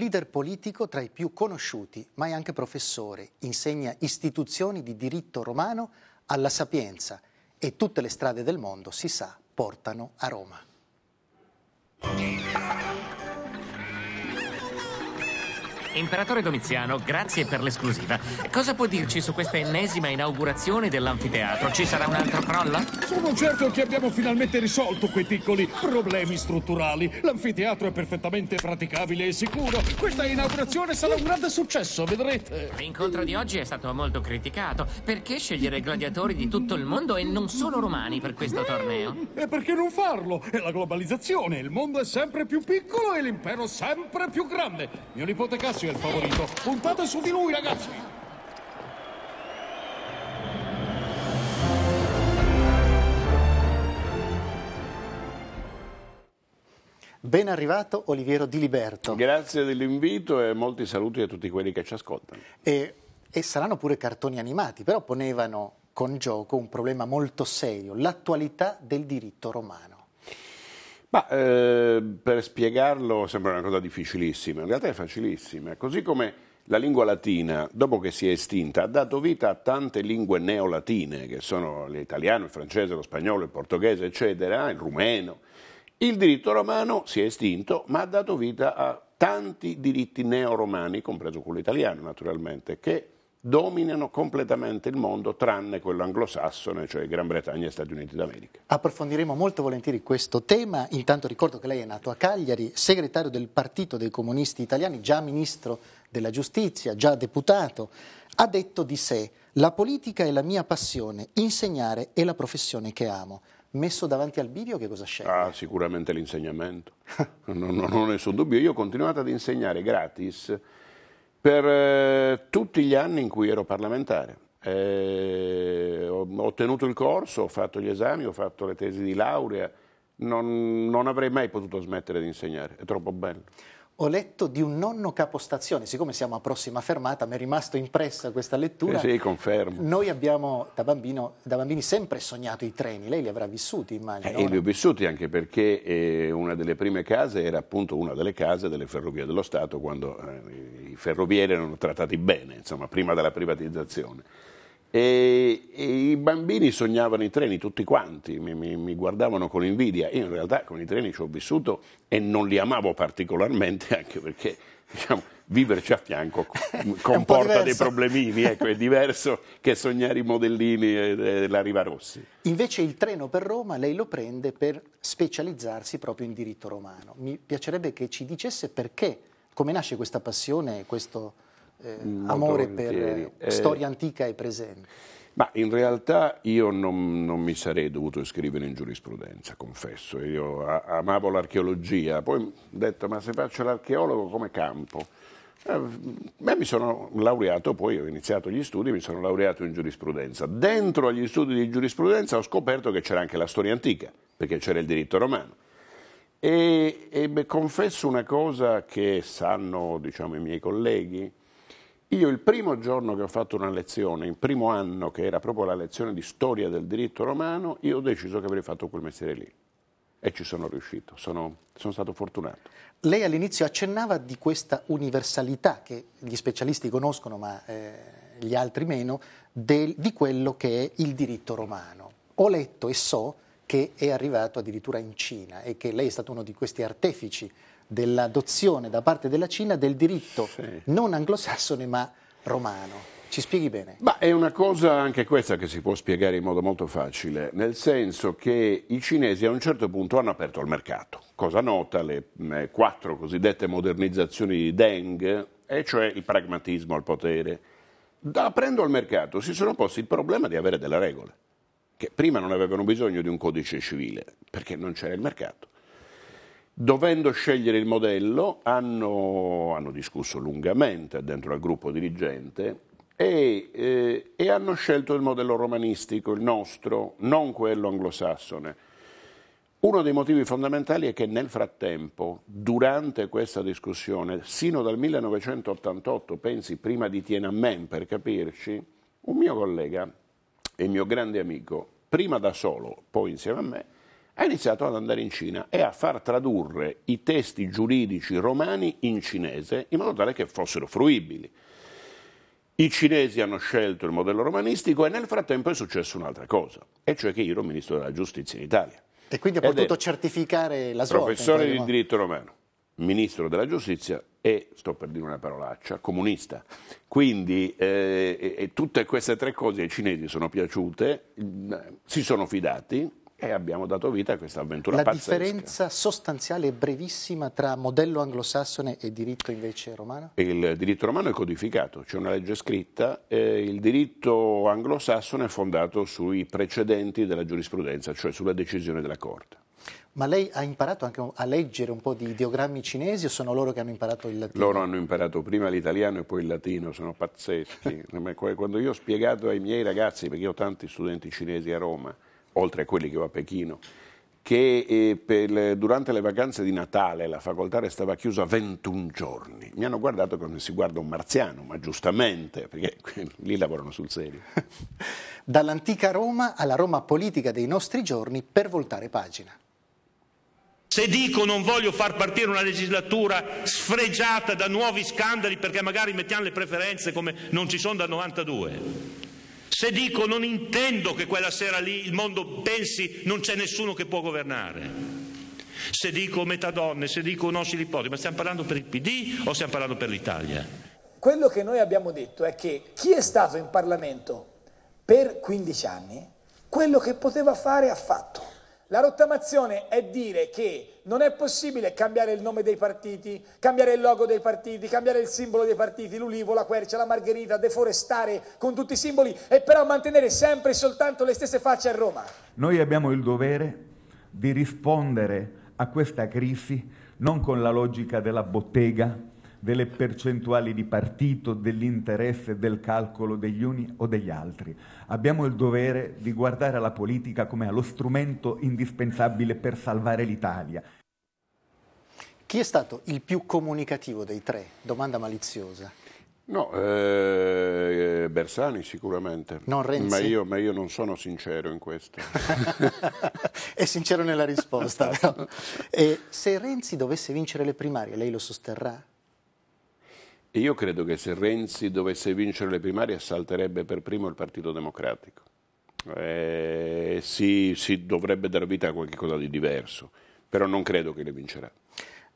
leader politico tra i più conosciuti, ma è anche professore, insegna istituzioni di diritto romano alla Sapienza e tutte le strade del mondo, si sa, portano a Roma. Imperatore Domiziano, grazie per l'esclusiva. Cosa può dirci su questa ennesima inaugurazione dell'anfiteatro? Ci sarà un altro crollo? Sono certo che abbiamo finalmente risolto quei piccoli problemi strutturali. L'anfiteatro è perfettamente praticabile e sicuro. Questa inaugurazione sarà un grande successo, vedrete. L'incontro di oggi è stato molto criticato. Perché scegliere gladiatori di tutto il mondo e non solo romani per questo torneo? E perché non farlo? È la globalizzazione. Il mondo è sempre più piccolo e l'impero sempre più grande. Mio nipote Cassio Rossi è il favorito. Puntate su di lui, ragazzi! Ben arrivato Oliviero Di Liberto. Grazie dell'invito e molti saluti a tutti quelli che ci ascoltano. E, e, saranno pure cartoni animati, però ponevano con gioco un problema molto serio, l'attualità del diritto romano. Ma eh, per spiegarlo sembra una cosa difficilissima, in realtà è facilissima, così come la lingua latina, dopo che si è estinta, ha dato vita a tante lingue neolatine, che sono l'italiano, il francese, lo spagnolo, il portoghese, eccetera, il rumeno. Il diritto romano si è estinto, ma ha dato vita a tanti diritti neoromani, compreso quello italiano naturalmente, che dominano completamente il mondo tranne quello anglosassone, cioè Gran Bretagna e Stati Uniti d'America. Approfondiremo molto volentieri questo tema, intanto ricordo che lei è nato a Cagliari, segretario del Partito dei Comunisti Italiani, già ministro della Giustizia, già deputato, ha detto di sé la politica è la mia passione, insegnare è la professione che amo. Messo davanti al bivio che cosa sceglie? Ah, sicuramente l'insegnamento, non, non, non ne sono dubbio, io ho continuato ad insegnare gratis per eh, tutti gli anni in cui ero parlamentare. Eh, ho, ho tenuto il corso, ho fatto gli esami, ho fatto le tesi di laurea, non, non avrei mai potuto smettere di insegnare, è troppo bello ho letto di un nonno capostazione, siccome siamo a prossima fermata, mi è rimasto impressa questa lettura. Eh sì, confermo. Noi abbiamo da, bambino, da, bambini sempre sognato i treni, lei li avrà vissuti immagino. Eh, e li ho vissuti anche perché eh, una delle prime case era appunto una delle case delle ferrovie dello Stato quando eh, i ferrovieri erano trattati bene, insomma prima della privatizzazione. E, e, i bambini sognavano i treni, tutti quanti, mi, mi, mi, guardavano con invidia. Io in realtà con i treni ci ho vissuto e non li amavo particolarmente, anche perché diciamo, viverci a fianco comporta dei problemini, ecco, è diverso che sognare i modellini della Riva Rossi. Invece il treno per Roma lei lo prende per specializzarsi proprio in diritto romano. Mi piacerebbe che ci dicesse perché, come nasce questa passione, questo eh, mm, amore per eh, eh, storia antica e presente. Ma in realtà io non, non, mi sarei dovuto iscrivere in giurisprudenza, confesso. Io a, amavo l'archeologia, poi ho detto ma se faccio l'archeologo come campo? Eh, beh, mi sono laureato, poi ho iniziato gli studi, mi sono laureato in giurisprudenza. Dentro agli studi di giurisprudenza ho scoperto che c'era anche la storia antica, perché c'era il diritto romano. E, e beh, confesso una cosa che sanno diciamo, i miei colleghi, io il primo giorno che ho fatto una lezione, il primo anno che era proprio la lezione di storia del diritto romano, io ho deciso che avrei fatto quel mestiere lì e ci sono riuscito, sono, sono stato fortunato. Lei all'inizio accennava di questa universalità che gli specialisti conoscono ma eh, gli altri meno, del, di quello che è il diritto romano. Ho letto e so che è arrivato addirittura in Cina e che lei è stato uno di questi artefici dell'adozione da parte della Cina del diritto sì. non anglosassone ma romano. Ci spieghi bene? Ma è una cosa anche questa che si può spiegare in modo molto facile, nel senso che i cinesi a un certo punto hanno aperto il mercato, cosa nota le eh, quattro cosiddette modernizzazioni di Deng, e cioè il pragmatismo al potere. Da, aprendo il mercato si sono posti il problema di avere delle regole, che prima non avevano bisogno di un codice civile, perché non c'era il mercato. Dovendo scegliere il modello, hanno, hanno discusso lungamente dentro al gruppo dirigente e, eh, e, hanno scelto il modello romanistico, il nostro, non quello anglosassone. Uno dei motivi fondamentali è che nel frattempo, durante questa discussione, sino dal 1988, pensi prima di Tiananmen per capirci, un mio collega e mio grande amico, prima da solo, poi insieme a me, ha iniziato ad andare in Cina e a far tradurre i testi giuridici romani in cinese in modo tale che fossero fruibili. I cinesi hanno scelto il modello romanistico e nel frattempo è successa un'altra cosa, e cioè che io ero ministro della giustizia in Italia. E quindi ho potuto certificare la sua... Professore di diritto romano, ministro della giustizia e, sto per dire una parolaccia, comunista. Quindi eh, tutte queste tre cose ai cinesi sono piaciute, mm, si sono fidati, e abbiamo dato vita a questa avventura La pazzesca. differenza sostanziale e brevissima tra modello anglosassone e diritto invece romano? Il diritto romano è codificato, c'è una legge scritta, eh, il diritto anglosassone è fondato sui precedenti della giurisprudenza, cioè sulla decisione della Corte. Ma lei ha imparato anche a leggere un po' di ideogrammi cinesi o sono loro che hanno imparato il latino? Loro hanno imparato prima l'italiano e poi il latino, sono pazzeschi. Quando io ho spiegato ai miei ragazzi, perché io ho tanti studenti cinesi a Roma, oltre a quelli che ho a Pechino, che eh, per, durante le vacanze di Natale la facoltà restava chiusa 21 giorni. Mi hanno guardato come si guarda un marziano, ma giustamente, perché lì lavorano sul serio. Dall'antica Roma alla Roma politica dei nostri giorni per voltare pagina. Se dico non voglio far partire una legislatura sfregiata da nuovi scandali perché magari mettiamo le preferenze come non ci sono dal 92 se dico non intendo che quella sera lì il mondo pensi non c'è nessuno che può governare. Se dico metà donne, se dico no silipodi, ma stiamo parlando per il PD o stiamo parlando per l'Italia? Quello che noi abbiamo detto è che chi è stato in Parlamento per 15 anni, quello che poteva fare ha fatto. La rottamazione è dire che non è possibile cambiare il nome dei partiti, cambiare il logo dei partiti, cambiare il simbolo dei partiti, l'ulivo, la quercia, la margherita, deforestare con tutti i simboli e però mantenere sempre e soltanto le stesse facce a Roma. Noi abbiamo il dovere di rispondere a questa crisi non con la logica della bottega, delle percentuali di partito, dell'interesse, del calcolo degli uni o degli altri. Abbiamo il dovere di guardare alla politica come allo strumento indispensabile per salvare l'Italia. Chi è stato il più comunicativo dei tre? Domanda maliziosa. No, eh, Bersani sicuramente. Non Renzi? Ma io, ma io, non sono sincero in questo. è sincero nella risposta, però. E se Renzi dovesse vincere le primarie, lei lo sosterrà? E io credo che se Renzi dovesse vincere le primarie assalterebbe per primo il Partito Democratico. Eh, si, si dovrebbe dar vita a qualcosa di diverso, però non credo che le vincerà.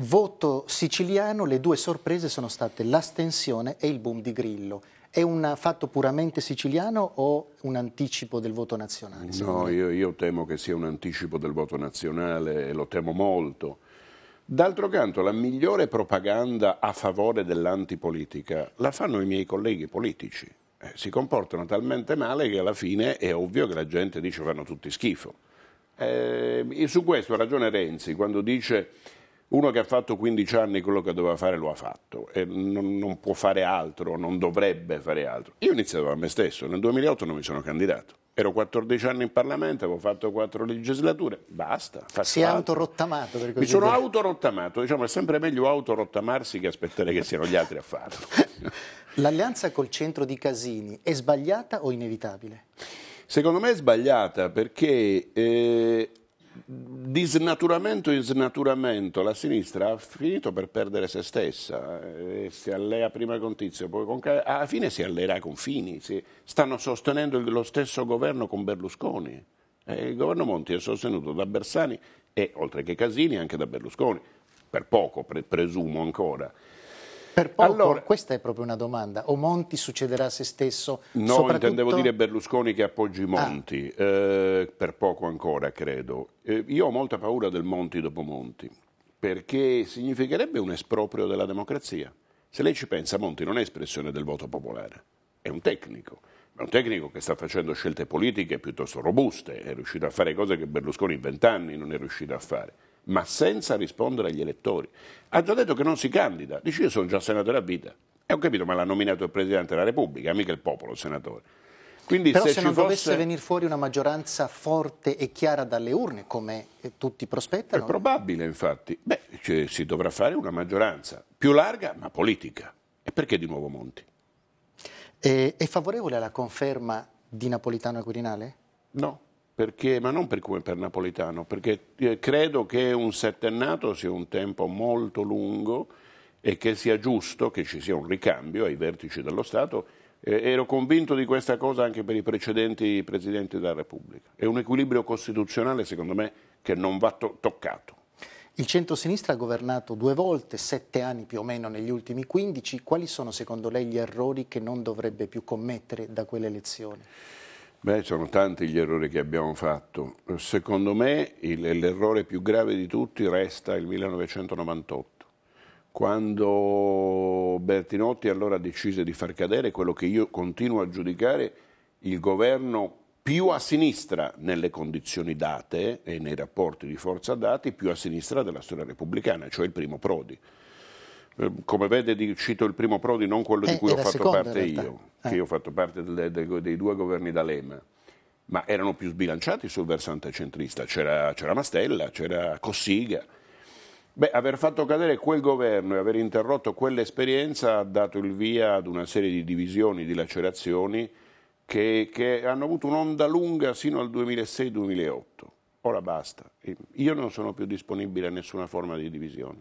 Voto siciliano, le due sorprese sono state l'astensione e il boom di Grillo. È un fatto puramente siciliano o un anticipo del voto nazionale? No, io, io temo che sia un anticipo del voto nazionale e lo temo molto. D'altro canto, la migliore propaganda a favore dell'antipolitica la fanno i miei colleghi politici. Eh, si comportano talmente male che alla fine è ovvio che la gente dice fanno tutti schifo. Eh, e su questo ha ragione Renzi quando dice uno che ha fatto 15 anni quello che doveva fare lo ha fatto e eh, non, non può fare altro, non dovrebbe fare altro. Io ho iniziato da me stesso, nel 2008 non mi sono candidato. Ero 14 anni in Parlamento, avevo fatto 4 legislature, basta. Si è autorottamato per così Mi sono dire. autorottamato, diciamo è sempre meglio autorottamarsi che aspettare che siano gli altri a farlo. L'alleanza col centro di Casini è sbagliata o inevitabile? Secondo me è sbagliata perché eh, di snaturamento in snaturamento la sinistra ha finito per perdere se stessa, eh, si allea prima con Tizio, poi con Caio, alla fine si alleerà con Fini, si, stanno sostenendo lo stesso governo con Berlusconi. Eh, il governo Monti è sostenuto da Bersani e oltre che Casini anche da Berlusconi, per poco pre presumo ancora. Per poco, allora, questa è proprio una domanda. O Monti succederà a se stesso? No, soprattutto... intendevo dire Berlusconi che appoggi Monti, ah. eh, per poco ancora credo. Eh, io ho molta paura del Monti dopo Monti, perché significherebbe un esproprio della democrazia. Se lei ci pensa, Monti non è espressione del voto popolare, è un tecnico. È un tecnico che sta facendo scelte politiche piuttosto robuste, è riuscito a fare cose che Berlusconi in vent'anni non è riuscito a fare ma senza rispondere agli elettori. Ha già detto che non si candida, dice io sono già senatore a vita. E eh, ho capito, ma l'ha nominato il Presidente della Repubblica, mica il popolo il senatore. Quindi Però se, se non fosse... dovesse venire fuori una maggioranza forte e chiara dalle urne, come eh, tutti prospettano... È probabile, infatti. Beh, cioè, si dovrà fare una maggioranza più larga, ma politica. E perché di nuovo Monti? E, eh, è favorevole alla conferma di Napolitano al Quirinale? No perché, ma non per come per Napolitano, perché eh, credo che un settennato sia un tempo molto lungo e che sia giusto che ci sia un ricambio ai vertici dello Stato. Eh, ero convinto di questa cosa anche per i precedenti presidenti della Repubblica. È un equilibrio costituzionale, secondo me, che non va to toccato. Il centro-sinistra ha governato due volte, sette anni più o meno negli ultimi 15. Quali sono secondo lei gli errori che non dovrebbe più commettere da quell'elezione? Beh, sono tanti gli errori che abbiamo fatto. Secondo me l'errore più grave di tutti resta il 1998, quando Bertinotti allora decise di far cadere quello che io continuo a giudicare il governo più a sinistra nelle condizioni date e nei rapporti di forza dati, più a sinistra della storia repubblicana, cioè il primo Prodi. Ehm, come vede cito il primo Prodi, non quello di eh, cui ho fatto seconda, parte io, eh. che io ho fatto parte delle, dei, dei due governi D'Alema, ma erano più sbilanciati sul versante centrista, c'era, c'era Mastella, c'era Cossiga. Beh, aver fatto cadere quel governo e aver interrotto quell'esperienza ha dato il via ad una serie di divisioni, di lacerazioni che, che hanno avuto un'onda lunga fino al 2006-2008. Ora basta. Io non sono più disponibile a nessuna forma di divisione.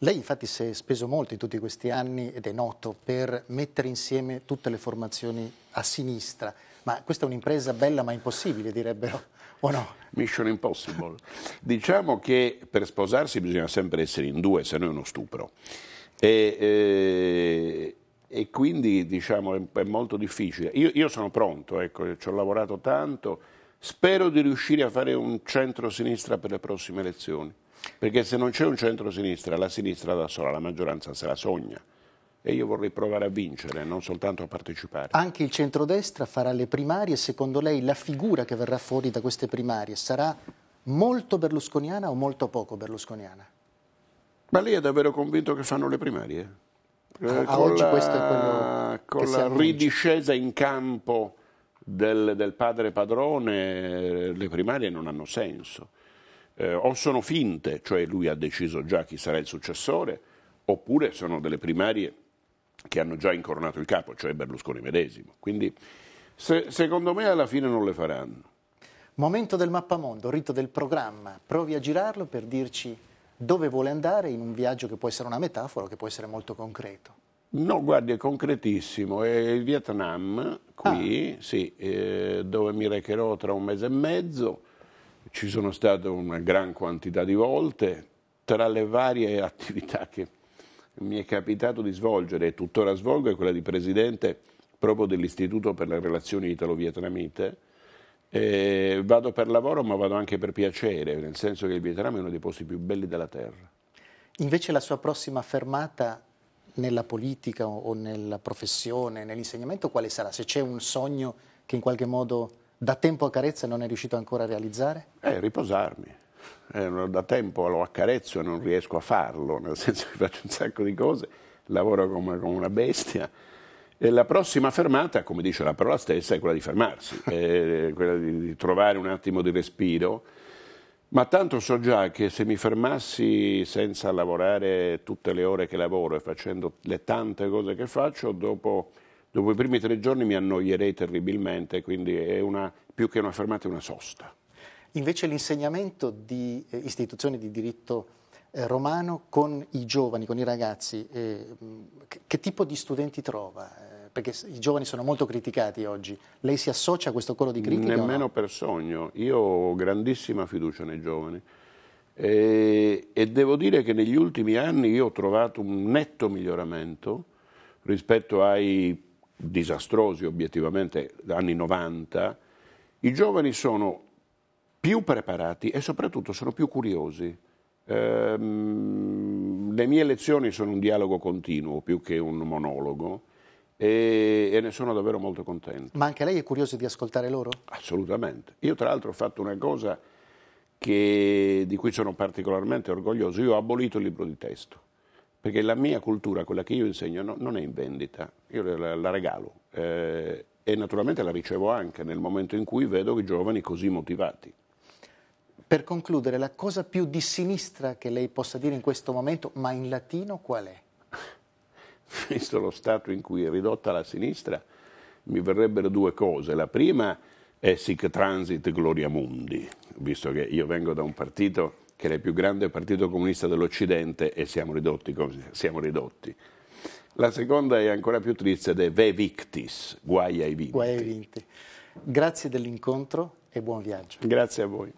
Lei infatti si è speso molto in tutti questi anni, ed è noto, per mettere insieme tutte le formazioni a sinistra, ma questa è un'impresa bella ma impossibile, direbbero, o no? Mission impossible. diciamo che per sposarsi bisogna sempre essere in due, se no è uno stupro. E, eh, e quindi diciamo, è, è, molto difficile. Io, io sono pronto, ecco, ci ho lavorato tanto, spero di riuscire a fare un centro-sinistra per le prossime elezioni. Perché se non c'è un centro-sinistra, la sinistra da sola, la maggioranza se la sogna e io vorrei provare a vincere, non soltanto a partecipare. Anche il centrodestra farà le primarie, secondo lei la figura che verrà fuori da queste primarie sarà molto berlusconiana o molto poco berlusconiana? Ma lei è davvero convinto che fanno le primarie? Eh, a, oggi la, questo è quello Con la ridiscesa in campo del, del padre padrone le primarie non hanno senso eh, o sono finte, cioè lui ha deciso già chi sarà il successore, oppure sono delle primarie che hanno già incoronato il capo, cioè Berlusconi medesimo. Quindi se, secondo me alla fine non le faranno. Momento del mappamondo, rito del programma. Provi a girarlo per dirci dove vuole andare in un viaggio che può essere una metafora, o che può essere molto concreto. No, guardi, è concretissimo. È il Vietnam, qui, ah. sì, eh, dove mi recherò tra un mese e mezzo ci sono stato una gran quantità di volte, tra le varie attività che mi è capitato di svolgere e tuttora svolgo è quella di presidente proprio dell'Istituto per le relazioni italo-vietnamite. Eh, vado per lavoro ma vado anche per piacere, nel senso che il Vietnam è uno dei posti più belli della terra. Invece la sua prossima fermata nella politica o nella professione, nell'insegnamento, quale sarà? Se c'è un sogno che in qualche modo da tempo accarezza e non è riuscito ancora a realizzare? Eh, riposarmi. Eh, da tempo lo accarezzo e non riesco a farlo, nel senso che faccio un sacco di cose, lavoro come, come una bestia. E la prossima fermata, come dice la parola stessa, è quella di fermarsi, è quella di, di trovare un attimo di respiro. Ma tanto so già che se mi fermassi senza lavorare tutte le ore che lavoro e facendo le tante cose che faccio, dopo dopo i primi tre giorni mi annoierei terribilmente, quindi è una, più che una fermata è una sosta. Invece l'insegnamento di eh, istituzioni di diritto eh, romano con i giovani, con i ragazzi, eh, che tipo di studenti trova? perché i giovani sono molto criticati oggi. Lei si associa a questo coro di critica? Nemmeno no? per sogno. Io ho grandissima fiducia nei giovani e, e, devo dire che negli ultimi anni io ho trovato un netto miglioramento rispetto ai disastrosi obiettivamente, anni 90, i giovani sono più preparati e soprattutto sono più curiosi. Eh, le mie lezioni sono un dialogo continuo più che un monologo e, e, ne sono davvero molto contento. Ma anche lei è curioso di ascoltare loro? Assolutamente. Io tra l'altro ho fatto una cosa che, di cui sono particolarmente orgoglioso, io ho abolito il libro di testo perché la mia cultura, quella che io insegno, no, non è in vendita, io la, la regalo eh, e naturalmente la ricevo anche nel momento in cui vedo i giovani così motivati. Per concludere, la cosa più di sinistra che lei possa dire in questo momento, ma in latino qual è? Visto lo stato in cui è ridotta la sinistra, mi verrebbero due cose. La prima è sic transit gloria mundi, visto che io vengo da un partito che era il più grande partito comunista dell'Occidente e siamo ridotti così, siamo ridotti. La seconda è ancora più triste ed è Ve Victis, guai ai vinti. Guai ai vinti. Grazie dell'incontro e buon viaggio. Grazie a voi.